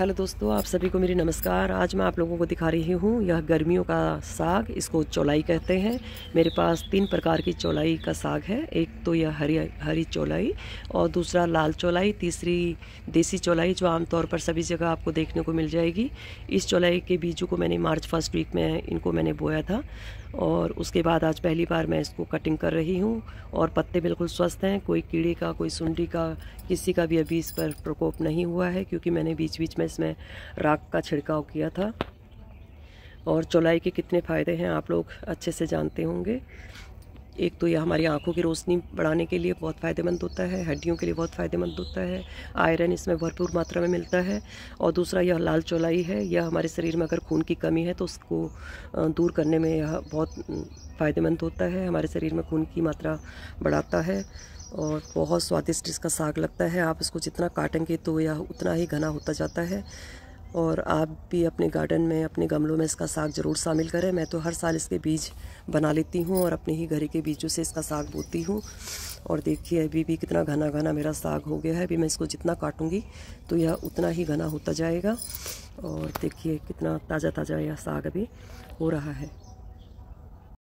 hello दोस्तों आप सभी को मेरी नमस्कार आज मैं आप लोगों को दिखा रही हूँ यह गर्मियों का साग इसको चौलाई कहते हैं मेरे पास तीन प्रकार की चौलाई का साग है एक तो यह हरी हरी चौलाई और दूसरा लाल चौलाई तीसरी देसी चौलाई जो आमतौर पर सभी जगह आपको देखने को मिल जाएगी इस चौलाई के बीजों को मैंने मार्च फर्स्ट वीक में इनको मैंने बोया था और उसके बाद आज पहली बार मैं इसको कटिंग कर रही हूँ और पत्ते बिल्कुल स्वस्थ हैं कोई कीड़े का कोई सुंडी का किसी का भी अभी इस पर प्रकोप नहीं हुआ है क्योंकि मैंने बीच बीच में इसमें राख का छिड़काव किया था और चौलाई के कितने फ़ायदे हैं आप लोग अच्छे से जानते होंगे एक तो यह हमारी आंखों की रोशनी बढ़ाने के लिए बहुत फ़ायदेमंद होता है हड्डियों के लिए बहुत फ़ायदेमंद होता है आयरन इसमें भरपूर मात्रा में मिलता है और दूसरा यह लाल चौलाई है यह हमारे शरीर में अगर खून की कमी है तो उसको दूर करने में यह बहुत फ़ायदेमंद होता है हमारे शरीर में खून की मात्रा बढ़ाता है और बहुत स्वादिष्ट इसका साग लगता है आप इसको जितना काटेंगे तो यह उतना ही घना होता जाता है और आप भी अपने गार्डन में अपने गमलों में इसका साग ज़रूर शामिल करें मैं तो हर साल इसके बीज बना लेती हूँ और अपने ही घर के बीजों से इसका साग बोती हूँ और देखिए अभी भी कितना घना घना मेरा साग हो गया है अभी मैं इसको जितना काटूँगी तो यह उतना ही घना होता जाएगा और देखिए कितना ताज़ा ताज़ा यह साग अभी हो रहा है